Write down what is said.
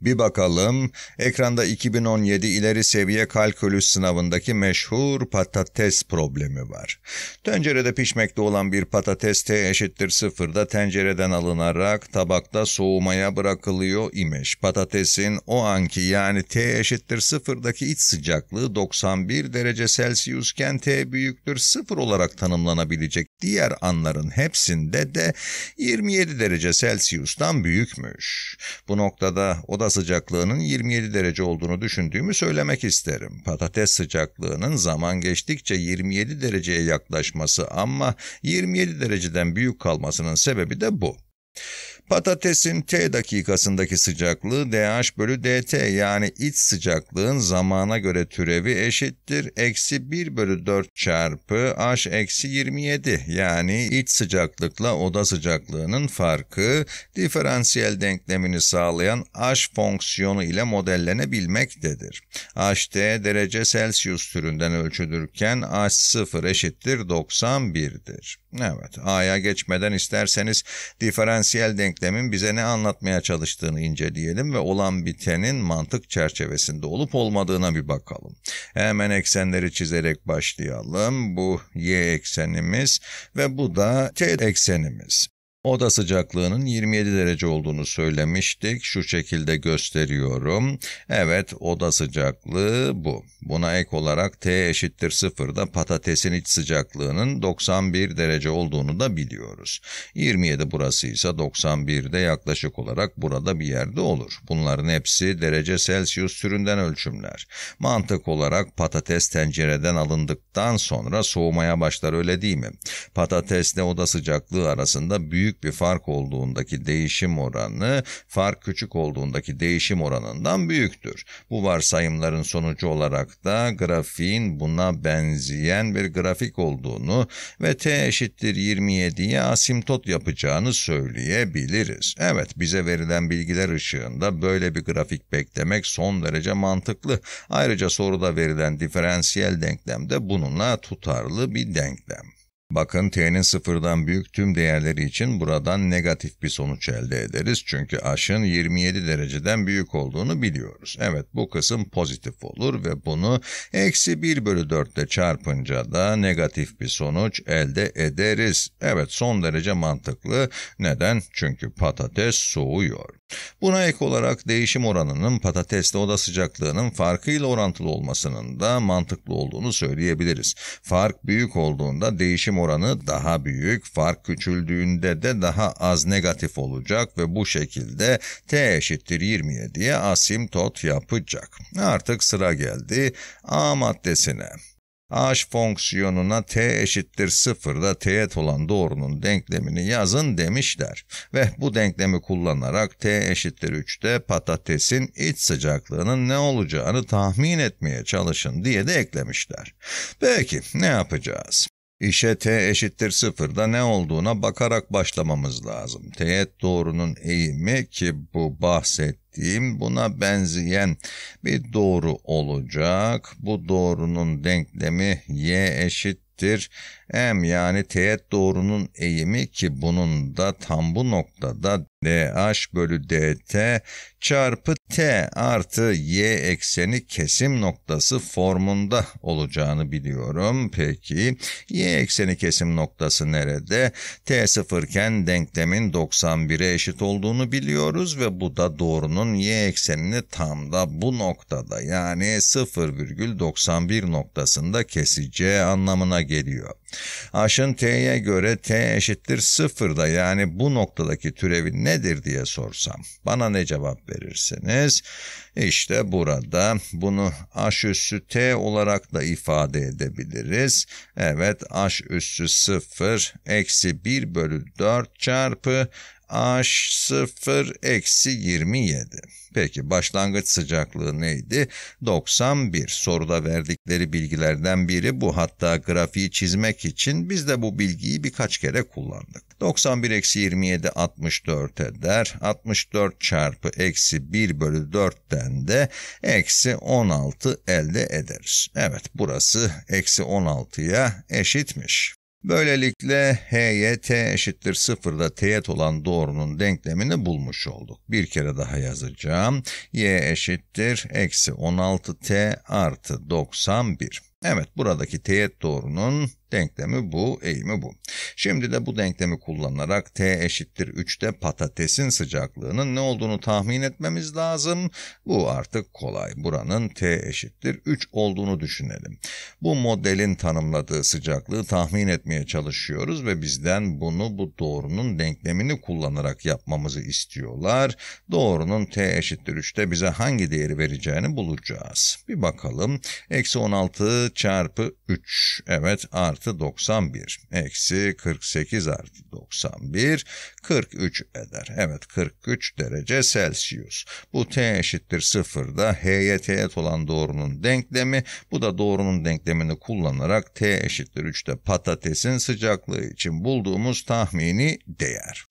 Bir bakalım, ekranda 2017 ileri seviye kalkülüs sınavındaki meşhur patates problemi var. Tencerede pişmekte olan bir patates t eşittir sıfırda tencereden alınarak tabakta soğumaya bırakılıyor imiş. Patatesin o anki yani t eşittir sıfırdaki iç sıcaklığı 91 derece Celsiusken t büyüktür sıfır olarak tanımlanabilecek diğer anların hepsinde de 27 derece Celsius'tan büyükmüş. Bu noktada o da sıcaklığının 27 derece olduğunu düşündüğümü söylemek isterim. Patates sıcaklığının zaman geçtikçe 27 dereceye yaklaşması ama 27 dereceden büyük kalmasının sebebi de bu. Patatesin T dakikasındaki sıcaklığı DH bölü DT yani iç sıcaklığın zamana göre türevi eşittir. Eksi 1 bölü 4 çarpı H eksi 27 yani iç sıcaklıkla oda sıcaklığının farkı diferansiyel denklemini sağlayan H fonksiyonu ile modellenebilmektedir. HT derece Celsius türünden ölçülürken H0 eşittir 91'dir. Evet A'ya geçmeden isterseniz diferansiyel denklemi denklemin bize ne anlatmaya çalıştığını inceleyelim ve olan bitenin mantık çerçevesinde olup olmadığına bir bakalım. Hemen eksenleri çizerek başlayalım. Bu y eksenimiz ve bu da t eksenimiz. Oda sıcaklığının 27 derece olduğunu söylemiştik. Şu şekilde gösteriyorum. Evet oda sıcaklığı bu. Buna ek olarak T eşittir sıfırda patatesin iç sıcaklığının 91 derece olduğunu da biliyoruz. 27 burasıysa 91 de yaklaşık olarak burada bir yerde olur. Bunların hepsi derece Celsius türünden ölçümler. Mantık olarak patates tencereden alındıktan sonra soğumaya başlar öyle değil mi? Patatesle oda sıcaklığı arasında büyük büyük bir fark olduğundaki değişim oranı fark küçük olduğundaki değişim oranından büyüktür. Bu varsayımların sonucu olarak da grafiğin buna benzeyen bir grafik olduğunu ve t eşittir 27'ye asimtot yapacağını söyleyebiliriz. Evet bize verilen bilgiler ışığında böyle bir grafik beklemek son derece mantıklı. Ayrıca soruda verilen diferansiyel denklem de bununla tutarlı bir denklem. Bakın t'nin sıfırdan büyük tüm değerleri için buradan negatif bir sonuç elde ederiz. Çünkü aşın 27 dereceden büyük olduğunu biliyoruz. Evet bu kısım pozitif olur ve bunu eksi 1 bölü 4 ile çarpınca da negatif bir sonuç elde ederiz. Evet son derece mantıklı. Neden? Çünkü patates soğuyor. Buna ek olarak değişim oranının patatesle oda sıcaklığının farkıyla orantılı olmasının da mantıklı olduğunu söyleyebiliriz. Fark büyük olduğunda değişim oranı daha büyük, fark küçüldüğünde de daha az negatif olacak ve bu şekilde t eşittir 20'ye diye asimtot yapacak. Artık sıra geldi A maddesine. H fonksiyonuna t eşittir sıfırda teğet olan doğrunun denklemini yazın demişler. Ve bu denklemi kullanarak t eşittir 3'te patatesin iç sıcaklığının ne olacağını tahmin etmeye çalışın diye de eklemişler. Peki ne yapacağız? İşe t eşittir sıfırda ne olduğuna bakarak başlamamız lazım. Teğet doğrunun eğimi ki bu bahsettiğim buna benzeyen bir doğru olacak. Bu doğrunun denklemi y eşittir. M yani teğet doğrunun eğimi ki bunun da tam bu noktada dH bölü dt çarpı t artı y ekseni kesim noktası formunda olacağını biliyorum. Peki y ekseni kesim noktası nerede? t sıfırken denklemin 91'e eşit olduğunu biliyoruz ve bu da doğrunun y eksenini tam da bu noktada yani 0,91 noktasında keseceği anlamına geliyor. Aşın t'ye göre t eşittir 0'da yani bu noktadaki türevin nedir diye sorsam bana ne cevap verirsiniz? İşte burada bunu h üssü t olarak da ifade edebiliriz. Evet h üssü 0 eksi 1 bölü 4 çarpı H0 eksi 27. Peki başlangıç sıcaklığı neydi? 91. Soruda verdikleri bilgilerden biri bu. Hatta grafiği çizmek için biz de bu bilgiyi birkaç kere kullandık. 91 eksi 27 64 eder. 64 çarpı eksi 1 bölü 4'ten de eksi 16 elde ederiz. Evet burası eksi 16'ya eşitmiş. Böylelikle H'ye T eşittir sıfırda teğet olan doğrunun denklemini bulmuş olduk. Bir kere daha yazacağım. Y eşittir eksi 16T artı 91. Evet buradaki teğet doğrunun denklemi bu, eğimi bu. Şimdi de bu denklemi kullanarak T eşittir 3'te patatesin sıcaklığının ne olduğunu tahmin etmemiz lazım. Bu artık kolay. Buranın T eşittir 3 olduğunu düşünelim. Bu modelin tanımladığı sıcaklığı tahmin etmeye çalışıyoruz ve bizden bunu bu doğrunun denklemini kullanarak yapmamızı istiyorlar. Doğrunun T eşittir 3'te bize hangi değeri vereceğini bulacağız. Bir bakalım. Eksi 16 çarpı 3. Evet artı 91. Eksi 48 artı 91. 43 eder. Evet 43 derece Celsius. Bu T eşittir 0'da H'ye teğet olan doğrunun denklemi. Bu da doğrunun denklemini kullanarak T eşittir 3'te patatesin sıcaklığı için bulduğumuz tahmini değer.